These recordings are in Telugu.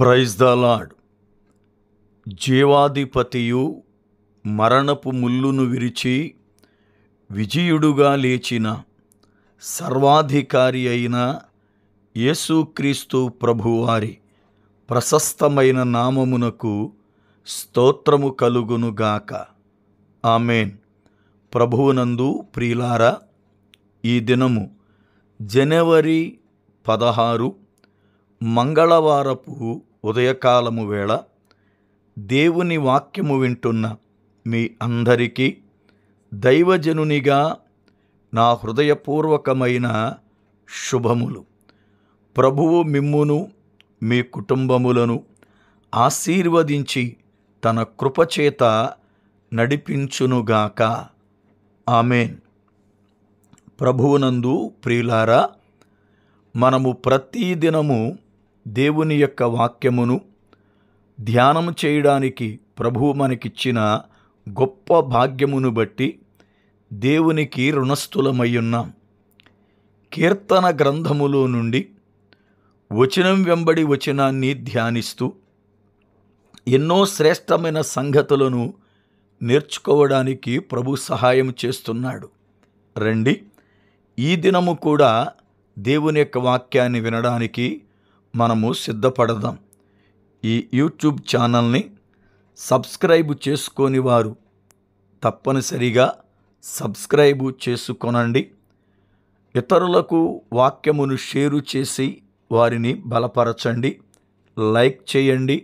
ప్రైజ్ ద లాడ్ జీవాధిపతియు మరణపు ముల్లును విరిచి విజయుడుగా లేచిన సర్వాధికారి అయిన యేసుక్రీస్తు ప్రభువారి ప్రశస్తమైన నామమునకు స్తోత్రము కలుగునుగాక ఆమెన్ ప్రభువునందు ప్రియులారా ఈ దినము జనవరి పదహారు మంగళవారపు ఉదయకాలము వేళ దేవుని వాక్యము వింటున్న మీ అందరికీ దైవజనునిగా నా హృదయపూర్వకమైన శుభములు ప్రభువు మిమ్మును మీ కుటుంబములను ఆశీర్వదించి తన కృపచేత నడిపించునుగాక ఆమెన్ ప్రభువునందు ప్రియులారా మనము ప్రతిదినము దేవుని యొక్క వాక్యమును ధ్యానం చేయడానికి ప్రభువు మనకిచ్చిన గొప్ప భాగ్యమును బట్టి దేవునికి రుణస్థులమయ్యున్నాం కీర్తన గ్రంథములో నుండి వచనం వెంబడి వచనాన్ని ధ్యానిస్తూ ఎన్నో శ్రేష్టమైన సంగతులను నేర్చుకోవడానికి ప్రభు సహాయం చేస్తున్నాడు రండి ఈ దినము కూడా దేవుని యొక్క వాక్యాన్ని వినడానికి మనము సిద్ధపడదాం ఈ యూట్యూబ్ ఛానల్ని సబ్స్క్రైబ్ చేసుకొని వారు తప్పనిసరిగా సబ్స్క్రైబ్ చేసుకొనండి ఇతరులకు వాక్యమును షేరు చేసి వారిని బలపరచండి లైక్ చేయండి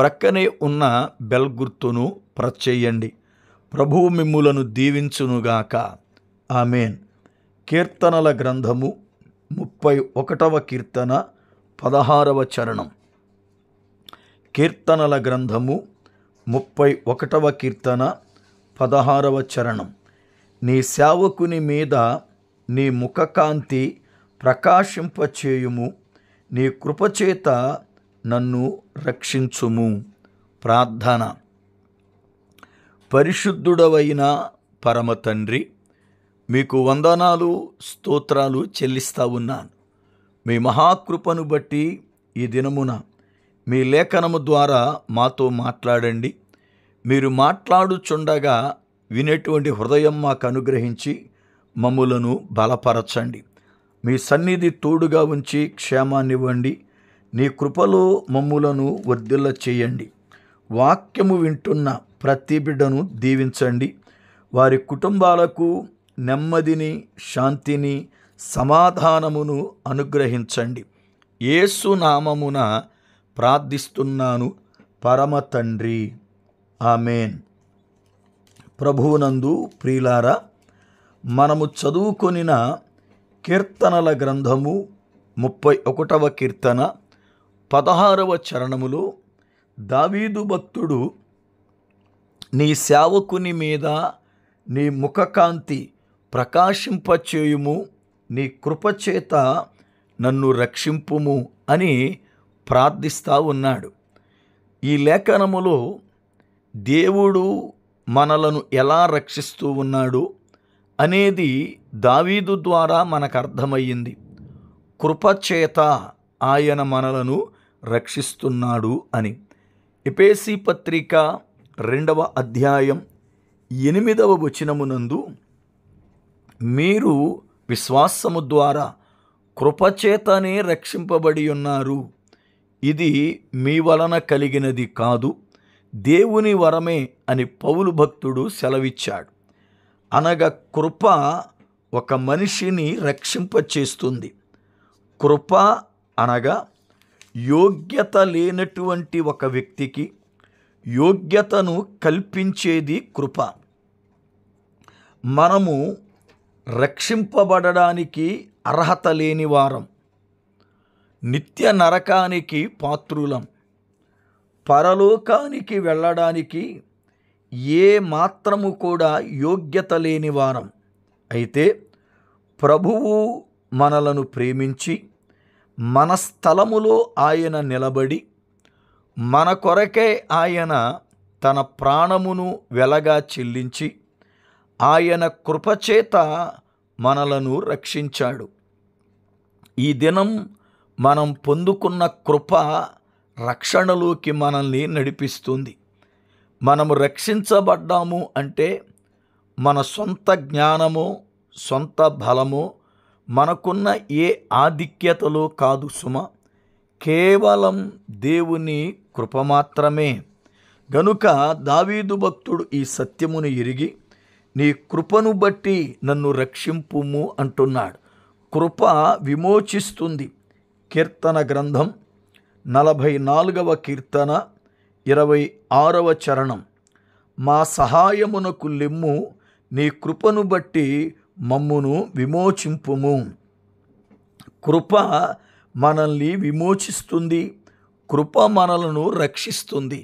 ప్రక్కనే ఉన్న బెల్ గుర్తును ప్రెస్ చేయండి ప్రభువు మిమ్ములను దీవించునుగాక ఆమెన్ కీర్తనల గ్రంథము ముప్పై ఒకటవ కీర్తన పదహారవ చరణం కీర్తనల గ్రంథము ముప్పై ఒకటవ కీర్తన పదహారవ చరణం నీ సేవకుని మీద నీ ముఖకాంతి ప్రకాశింపచేయుము నీ కృపచేత నన్ను రక్షించుము ప్రార్థన పరిశుద్ధుడవైన పరమతండ్రి మీకు వందనాలు స్తోత్రాలు చెల్లిస్తా ఉన్నాను మీ మహాకృపను బట్టి ఈ దినమున మీ లేఖనము ద్వారా మాతో మాట్లాడండి మీరు మాట్లాడుచుండగా వినేటువంటి హృదయం మాకు అనుగ్రహించి మమ్ములను బలపరచండి మీ సన్నిధి తోడుగా ఉంచి క్షేమాన్నివ్వండి నీ కృపలో మమ్ములను వర్ధిల్ల చేయండి వాక్యము వింటున్న ప్రతి బిడ్డను దీవించండి వారి కుటుంబాలకు నెమ్మదిని శాంతిని సమాధానమును అనుగ్రహించండి ఏసునామమున ప్రార్థిస్తున్నాను పరమ తండ్రి ఆమెన్ ప్రభువునందు ప్రియులారా మనము చదువుకొనిన కీర్తనల గ్రంథము ముప్పై ఒకటవ కీర్తన పదహారవ చరణములో దావీదు భక్తుడు నీ సేవకుని మీద నీ ముఖకాంతి ప్రకాశింపచేయుము నీ కృపచేత నన్ను రక్షింపుము అని ప్రార్థిస్తూ ఉన్నాడు ఈ లేఖనములో దేవుడు మనలను ఎలా రక్షిస్తూ ఉన్నాడు అనేది దావీదు ద్వారా మనకు అర్థమయ్యింది కృపచేత ఆయన మనలను రక్షిస్తున్నాడు అని ఎపేసి పత్రిక రెండవ అధ్యాయం ఎనిమిదవ వచనమునందు మీరు విశ్వాసము ద్వారా కృపచేతనే రక్షింపబడి ఉన్నారు ఇది మీ వలన కలిగినది కాదు దేవుని వరమే అని పౌలు భక్తుడు సెలవిచ్చాడు అనగా కృప ఒక మనిషిని రక్షింపచేస్తుంది కృప అనగా యోగ్యత లేనటువంటి ఒక వ్యక్తికి యోగ్యతను కల్పించేది కృప మనము రక్షింపబడడానికి అర్హత లేని వారం నిత్య నరకానికి పాత్రులం పరలోకానికి వెళ్ళడానికి ఏ మాత్రము కూడా యోగ్యత లేని వారం అయితే ప్రభువు మనలను ప్రేమించి మన స్థలములో ఆయన నిలబడి మన కొరకే ఆయన తన ప్రాణమును వెలగా చెల్లించి ఆయన కృపచేత మనలను రక్షించాడు ఈ దినం మనం పొందుకున్న కృప రక్షణలోకి మనల్ని నడిపిస్తుంది మనము రక్షించబడ్డాము అంటే మన సొంత జ్ఞానము సొంత బలము మనకున్న ఏ ఆధిక్యతలో కాదు సుమ కేవలం దేవుని కృప మాత్రమే గనుక దావీదు భక్తుడు ఈ సత్యమును ఇరిగి నీ కృపను బట్టి నన్ను రక్షింపుము అంటున్నాడు కృప విమోచిస్తుంది కీర్తన గ్రంథం నలభై నాలుగవ కీర్తన ఇరవై ఆరవ చరణం మా సహాయమునకు లిమ్ము నీ కృపను బట్టి మమ్మును విమోచింపుము కృప మనల్ని విమోచిస్తుంది కృప మనలను రక్షిస్తుంది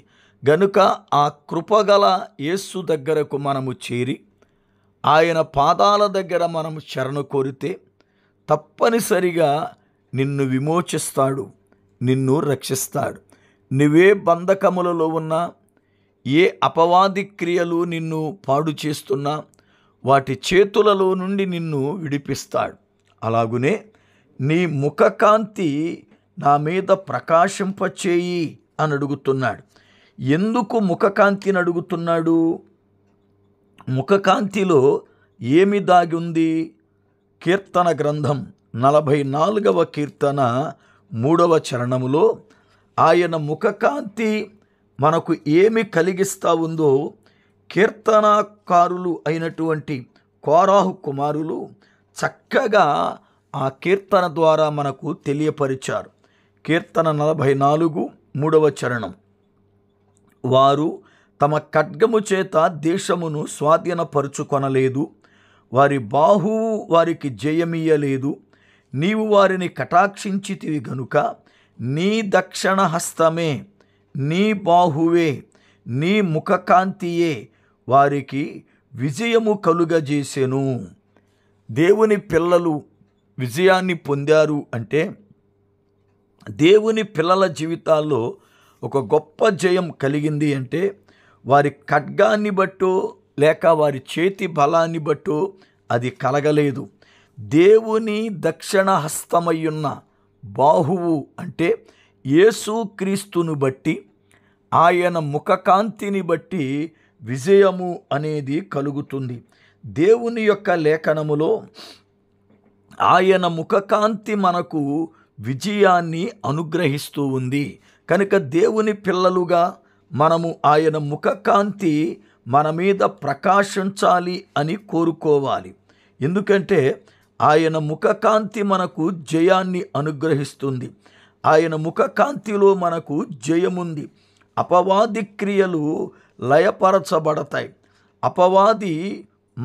గనుక ఆ కృపగల యేసు దగ్గరకు మనము చేరి ఆయన పాదాల దగ్గర మనం శరణు కోరితే తప్పనిసరిగా నిన్ను విమోచిస్తాడు నిన్ను రక్షిస్తాడు నువ్వే బంధకములలో ఉన్నా ఏ అపవాది క్రియలు నిన్ను పాడు చేస్తున్నా వాటి చేతులలో నుండి నిన్ను విడిపిస్తాడు అలాగునే నీ ముఖకాంతి నా మీద ప్రకాశింపచేయి అని అడుగుతున్నాడు ఎందుకు ముఖకాంతిని అడుగుతున్నాడు ముఖకాంతిలో ఏమి దాగి ఉంది కీర్తన గ్రంథం నలభై నాలుగవ కీర్తన మూడవ చరణములో ఆయన ముఖకాంతి మనకు ఏమి కలిగిస్తా ఉందో కీర్తనకారులు అయినటువంటి కోరాహు కుమారులు చక్కగా ఆ కీర్తన ద్వారా మనకు తెలియపరిచారు కీర్తన నలభై నాలుగు మూడవ చరణం వారు తమ ఖడ్గము చేత దేశమును స్వాధీనపరుచుకొనలేదు వారి బాహువు వారికి జయమీయలేదు నీవు వారిని కటాక్షించితివి గనుక నీ దక్షిణ హస్తమే నీ బాహువే నీ ముఖకాంతియే వారికి విజయము కలుగజేసెను దేవుని పిల్లలు విజయాన్ని పొందారు అంటే దేవుని పిల్లల జీవితాల్లో ఒక గొప్ప జయం కలిగింది అంటే వారి ఖడ్గాన్ని బట్టో లేక వారి చేతి బలాన్ని బట్టో అది కలగలేదు దేవుని దక్షిణ హస్తమయ్యున్న బాహువు అంటే యేసుక్రీస్తును బట్టి ఆయన ముఖకాంతిని బట్టి విజయము అనేది కలుగుతుంది దేవుని యొక్క లేఖనములో ఆయన ముఖకాంతి మనకు విజయాన్ని అనుగ్రహిస్తూ ఉంది కనుక దేవుని పిల్లలుగా మనము ఆయన ముఖకాంతి మన మీద ప్రకాశించాలి అని కోరుకోవాలి ఎందుకంటే ఆయన ముఖకాంతి మనకు జయాన్ని అనుగ్రహిస్తుంది ఆయన ముఖకాంతిలో మనకు జయముంది అపవాది క్రియలు లయపరచబడతాయి అపవాది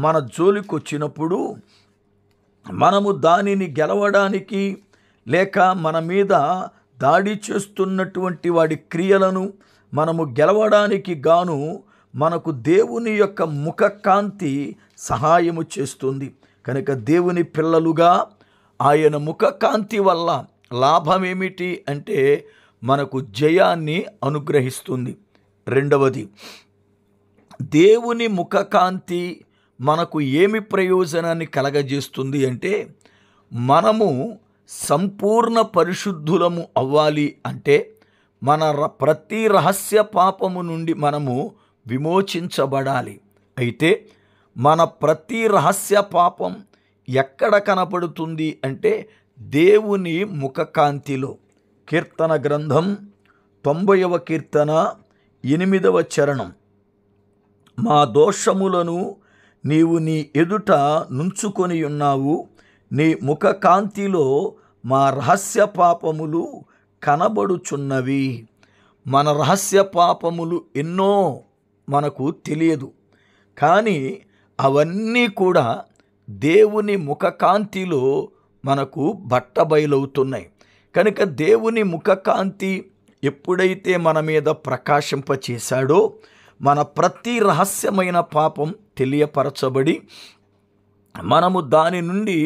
మన జోలికొచ్చినప్పుడు మనము దానిని గెలవడానికి లేక మన మీద దాడి చేస్తున్నటువంటి వాడి క్రియలను మనము గెలవడానికి గాను మనకు దేవుని యొక్క ముఖకాంతి సహాయము చేస్తుంది కనుక దేవుని పిల్లలుగా ఆయన ముఖకాంతి వల్ల లాభం ఏమిటి అంటే మనకు జయాన్ని అనుగ్రహిస్తుంది రెండవది దేవుని ముఖకాంతి మనకు ఏమి ప్రయోజనాన్ని కలగజేస్తుంది అంటే మనము సంపూర్ణ పరిశుద్ధులము అవ్వాలి అంటే మన ప్రతి రహస్య పాపము నుండి మనము విమోచించబడాలి అయితే మన ప్రతి రహస్య పాపం ఎక్కడ కనపడుతుంది అంటే దేవుని ముఖకాంతిలో కీర్తన గ్రంథం తొంభైవ కీర్తన ఎనిమిదవ చరణం మా దోషములను నీవు నీ ఎదుట నుంచుకొని ఉన్నావు నీ ముఖకాంతిలో మా రహస్య పాపములు కనబడుచున్నవి మన రహస్య పాపములు ఎన్నో మనకు తెలియదు కానీ అవన్నీ కూడా దేవుని ముఖకాంతిలో మనకు బట్టబయలవుతున్నాయి కనుక దేవుని ముఖకాంతి ఎప్పుడైతే మన మీద ప్రకాశింపచేశాడో మన ప్రతి రహస్యమైన పాపం తెలియపరచబడి మనము దాని నుండి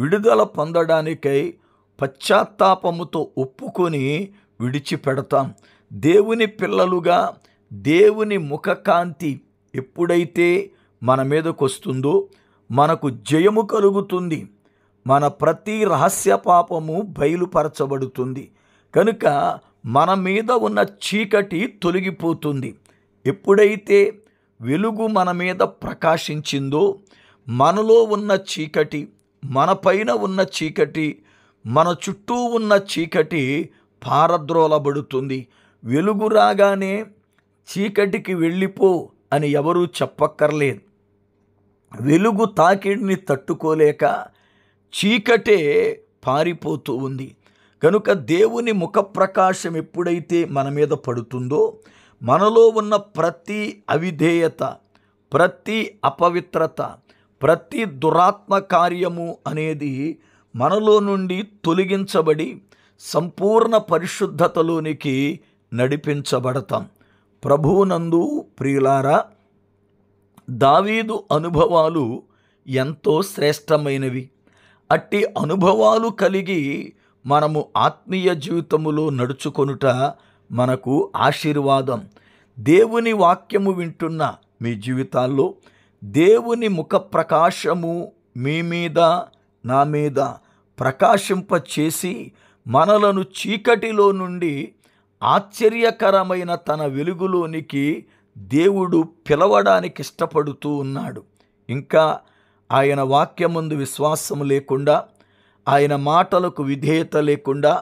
విడుదల పొందడానికై పశ్చాత్తాపముతో ఒప్పుకొని విడిచిపెడతాం దేవుని పిల్లలుగా దేవుని ముఖకాంతి ఎప్పుడైతే మన మీదకు వస్తుందో మనకు జయము కలుగుతుంది మన ప్రతి రహస్య పాపము బయలుపరచబడుతుంది కనుక మన మీద ఉన్న చీకటి తొలగిపోతుంది ఎప్పుడైతే వెలుగు మన మీద ప్రకాశించిందో మనలో ఉన్న చీకటి మనపైన ఉన్న చీకటి మన చుట్టూ ఉన్న చీకటి పారద్రోలబడుతుంది వెలుగు రాగానే చీకటికి వెళ్ళిపో అని ఎవరూ చెప్పక్కర్లేదు వెలుగు తాకిడిని తట్టుకోలేక చీకటే పారిపోతూ ఉంది కనుక దేవుని ముఖ ప్రకాశం ఎప్పుడైతే మన మీద పడుతుందో మనలో ఉన్న ప్రతి అవిధేయత ప్రతి అపవిత్రత ప్రతి దురాత్మ కార్యము అనేది మనలో నుండి తొలగించబడి సంపూర్ణ పరిశుద్ధతలోనికి నడిపించబడతాం ప్రభువునందు ప్రియులారా దావీదు అనుభవాలు ఎంతో శ్రేష్టమైనవి అట్టి అనుభవాలు కలిగి మనము ఆత్మీయ జీవితములో నడుచుకొనుట మనకు ఆశీర్వాదం దేవుని వాక్యము వింటున్న మీ జీవితాల్లో దేవుని ముఖ ప్రకాశము మీ మీద నా మీద ప్రకాశింప చేసి మనలను చీకటిలో నుండి ఆశ్చర్యకరమైన తన వెలుగులోనికి దేవుడు పిలవడానికి ఇష్టపడుతూ ఉన్నాడు ఇంకా ఆయన వాక్యం ముందు విశ్వాసం లేకుండా ఆయన మాటలకు విధేయత లేకుండా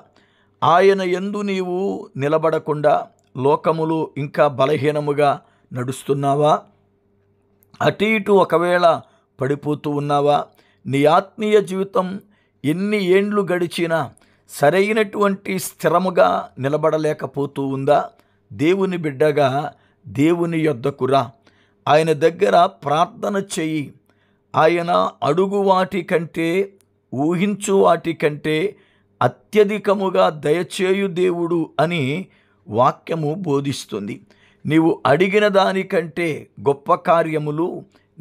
ఆయన ఎందు నీవు నిలబడకుండా లోకములు ఇంకా బలహీనముగా నడుస్తున్నావా అటు ఇటు ఒకవేళ పడిపోతూ ఉన్నావా నీ ఆత్మీయ జీవితం ఎన్ని ఏండ్లు గడిచినా సరైనటువంటి స్థిరముగా నిలబడలేకపోతూ ఉందా దేవుని బిడ్డగా దేవుని యొద్దకురా ఆయన దగ్గర ప్రార్థన చెయ్యి ఆయన అడుగు వాటి కంటే ఊహించు వాటి కంటే అత్యధికముగా దయచేయు దేవుడు అని వాక్యము బోధిస్తుంది నీవు అడిగిన దానికంటే గొప్ప కార్యములు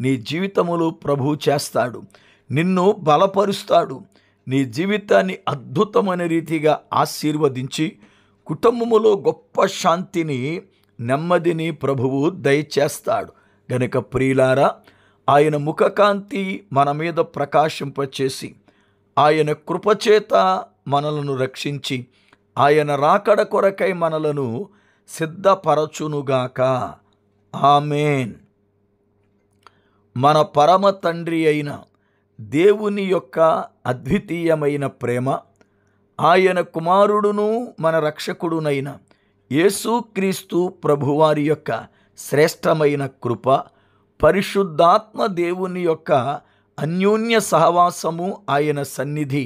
నీ జీవితములు ప్రభు చేస్తాడు నిన్ను బలపరుస్తాడు నీ జీవితాన్ని అద్భుతమైన రీతిగా ఆశీర్వదించి కుటుంబములో గొప్ప శాంతిని నెమ్మదిని ప్రభువు దయచేస్తాడు గనుక ప్రియులారా ఆయన ముఖకాంతి మన మీద ప్రకాశింపచేసి ఆయన కృపచేత మనలను రక్షించి ఆయన రాకడ కొరకై మనలను సిద్ధపరచునుగాక ఆమెన్ మన పరమ తండ్రి అయిన దేవుని యొక్క అద్వితీయమైన ప్రేమ ఆయన కుమారుడును మన రక్షకుడునైన యేసుక్రీస్తు ప్రభువారి యొక్క శ్రేష్టమైన కృప పరిశుద్ధాత్మ దేవుని యొక్క అన్యోన్య సహవాసము ఆయన సన్నిధి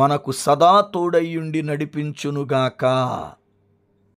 మనకు సదా తోడయ్యుండి నడిపించునుగాక